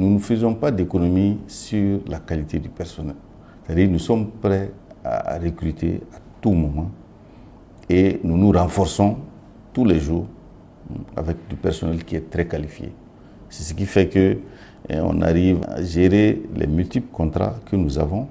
Nous ne faisons pas d'économie sur la qualité du personnel. C'est-à-dire nous sommes prêts à recruter à tout moment et nous nous renforçons tous les jours avec du personnel qui est très qualifié. C'est ce qui fait que eh, on arrive à gérer les multiples contrats que nous avons